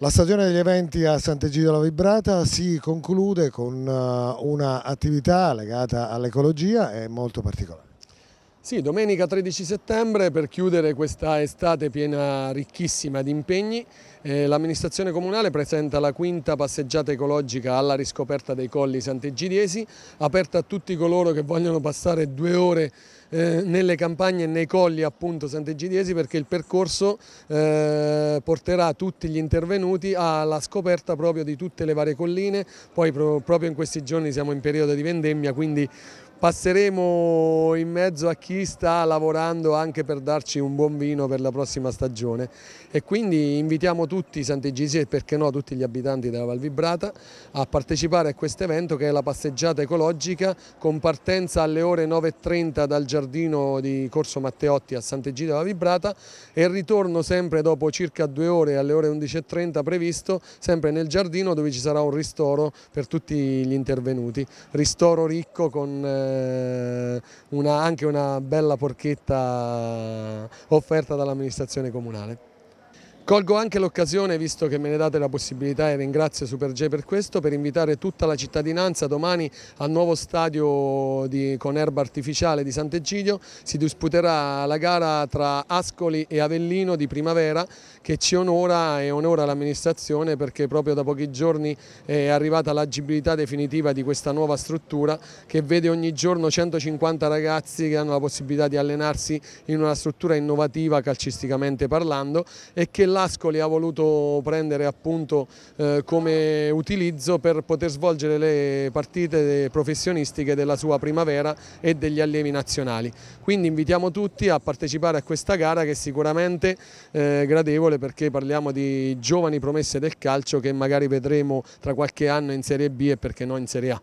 La stagione degli eventi a Sant'Egidio La Vibrata si conclude con eh, un'attività legata all'ecologia e molto particolare. Sì, domenica 13 settembre per chiudere questa estate piena ricchissima di impegni eh, l'amministrazione comunale presenta la quinta passeggiata ecologica alla riscoperta dei colli sant'Egidiesi aperta a tutti coloro che vogliono passare due ore eh, nelle campagne e nei colli appunto sant'Egidiesi perché il percorso eh, porterà tutti gli intervenuti alla scoperta proprio di tutte le varie colline poi pro proprio in questi giorni siamo in periodo di vendemmia quindi passeremo in mezzo a chi sta lavorando anche per darci un buon vino per la prossima stagione e quindi invitiamo tutti i santigisi e perché no tutti gli abitanti della Val Vibrata a partecipare a questo evento che è la passeggiata ecologica con partenza alle ore 9.30 dal giardino di Corso Matteotti a Sant'Egida della Vibrata e ritorno sempre dopo circa due ore alle ore 11.30 previsto sempre nel giardino dove ci sarà un ristoro per tutti gli intervenuti, ristoro ricco con eh, eh, una, anche una bella porchetta offerta dall'amministrazione comunale. Colgo anche l'occasione, visto che me ne date la possibilità e ringrazio Super J per questo, per invitare tutta la cittadinanza domani al nuovo stadio di, con erba artificiale di Sant'Egidio. Si disputerà la gara tra Ascoli e Avellino di primavera che ci onora e onora l'amministrazione perché proprio da pochi giorni è arrivata l'agibilità definitiva di questa nuova struttura che vede ogni giorno 150 ragazzi che hanno la possibilità di allenarsi in una struttura innovativa calcisticamente parlando e che l'Ascoli ha voluto prendere appunto eh, come utilizzo per poter svolgere le partite professionistiche della sua primavera e degli allievi nazionali. Quindi invitiamo tutti a partecipare a questa gara che è sicuramente eh, gradevole perché parliamo di giovani promesse del calcio che magari vedremo tra qualche anno in Serie B e perché no in Serie A.